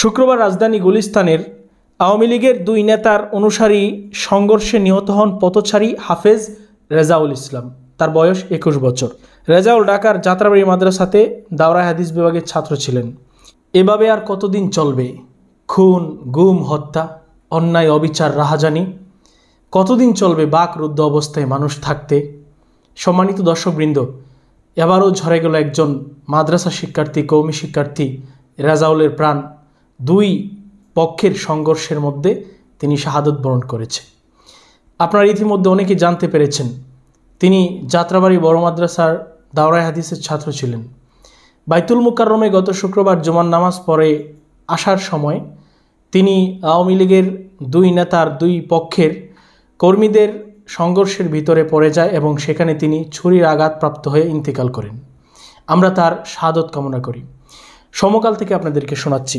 শুক্রবার রাজধানী গুলিস্তানের আওয়ামী লীগের দুই নেতার অনুসারী সংঘর্ষে নিহত হন পথচারী হাফেজ রেজাউল ইসলাম তার বয়স একুশ বছর রেজাউল ডাকার যাত্রাবাড়ি মাদ্রাসাতে দাওরা হাদিস বিভাগের ছাত্র ছিলেন এভাবে আর কতদিন চলবে খুন গুম হত্যা অন্যায় অবিচার রাহাজানি কতদিন চলবে বাক রুদ্ধ অবস্থায় মানুষ থাকতে সম্মানিত দর্শকবৃন্দ এবারও ঝরে গেল একজন মাদ্রাসা শিক্ষার্থী কৌমি শিক্ষার্থী রেজাউলের প্রাণ দুই পক্ষের সংঘর্ষের মধ্যে তিনি শাহাদত বরণ করেছে আপনারা ইতিমধ্যে অনেকে জানতে পেরেছেন তিনি যাত্রাবাড়ি বড় মাদ্রাসার দাওরাই হাদিসের ছাত্র ছিলেন বাইতুল মুকাররমে গত শুক্রবার জমান নামাজ পরে আসার সময় তিনি আওয়ামী লীগের দুই নেতার দুই পক্ষের কর্মীদের সংঘর্ষের ভিতরে পড়ে যায় এবং সেখানে তিনি ছুরির আঘাতপ্রাপ্ত হয়ে ইন্তেকাল করেন আমরা তার স্বাদত কামনা করি সমকাল থেকে আপনাদেরকে শোনাচ্ছি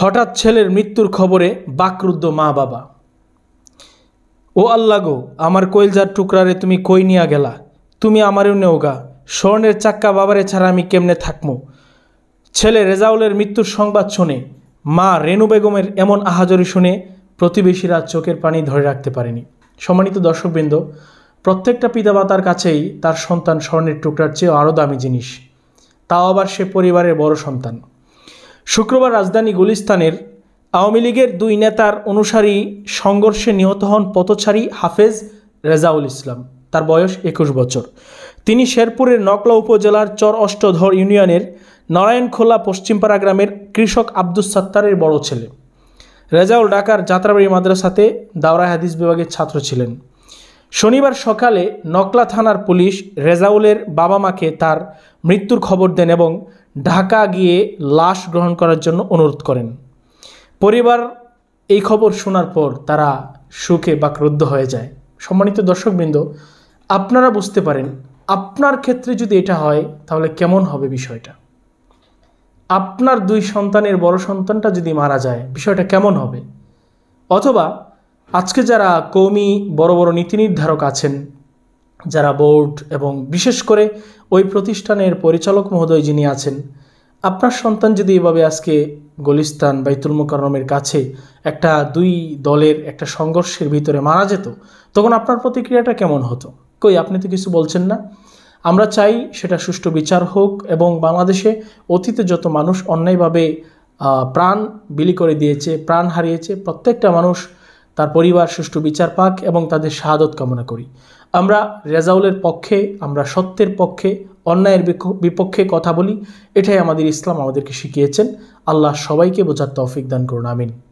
হঠাৎ ছেলের মৃত্যুর খবরে বাকরুদ্ধ মা বাবা ও আল্লাহ গো আমার কৈলজার টুকরারে তুমি কই নিয়া গেলা তুমি আমারও নেওগা স্বর্ণের চাক্কা বাবারে ছাড়া আমি কেমনে থাকমো ছেলে রেজাউলের মৃত্যুর সংবাদ শুনে মা রেনু বেগমের এমন আহাজরি শুনে প্রতিবেশীরা চোখের পানি ধরে রাখতে পারেনি সম্মানিত দর্শকবৃন্দ প্রত্যেকটা পিতামাতার কাছেই তার সন্তান স্বর্ণের টুকরার চেয়ে আরও দামি জিনিস তাও আবার সে পরিবারের বড় সন্তান শুক্রবার রাজধানী গুলিস্তানের আওয়ামী লীগের দুই নেতার অনুসারী সংঘর্ষে নিহত হন পথচারী হাফেজ রেজাউল ইসলাম তার বয়স একুশ বছর তিনি শেরপুরের নকলা উপজেলার চর অষ্টধর ইউনিয়নের নারায়ণখোলা পশ্চিমপাড়া গ্রামের কৃষক আব্দুস সাত্তারের বড় ছেলে রেজাউল ডাকার যাত্রাবাড়ি মাদ্রাসাতে দাওরা হাদিস বিভাগের ছাত্র ছিলেন শনিবার সকালে নকলা থানার পুলিশ রেজাউলের বাবা মাকে তার মৃত্যুর খবর দেন এবং ঢাকা গিয়ে লাশ গ্রহণ করার জন্য অনুরোধ করেন পরিবার এই খবর শোনার পর তারা সুখে বা ক্রুদ্ধ হয়ে যায় সম্মানিত দর্শকবৃন্দ আপনারা বুঝতে পারেন আপনার ক্ষেত্রে যদি এটা হয় তাহলে কেমন হবে বিষয়টা আপনার দুই সন্তানের বড় সন্তানটা যদি মারা যায় বিষয়টা কেমন হবে অথবা আজকে যারা কৌমি বড় বড় নীতি নির্ধারক আছেন যারা বোর্ড এবং বিশেষ করে ওই প্রতিষ্ঠানের পরিচালক মহোদয় যিনি আছেন আপনার সন্তান যদি এভাবে আজকে গলিস্তান বাইতুল মোকারমের কাছে একটা দুই দলের একটা সংঘর্ষের ভিতরে মারা যেত তখন আপনার প্রতিক্রিয়াটা কেমন হতো কই আপনি তো কিছু বলছেন না আমরা চাই সেটা সুষ্ঠু বিচার হোক এবং বাংলাদেশে অতীতে যত মানুষ অন্যায়ভাবে প্রাণ বিলি করে দিয়েছে প্রাণ হারিয়েছে প্রত্যেকটা মানুষ তার পরিবার সুষ্ঠু বিচার পাক এবং তাদের শাহাদত কামনা করি আমরা রেজাউলের পক্ষে আমরা সত্যের পক্ষে অন্যায়ের বিপক্ষে কথা বলি এটাই আমাদের ইসলাম আমাদেরকে শিখিয়েছেন আল্লাহ সবাইকে বোঝার তৌফিক দান করুন আমিন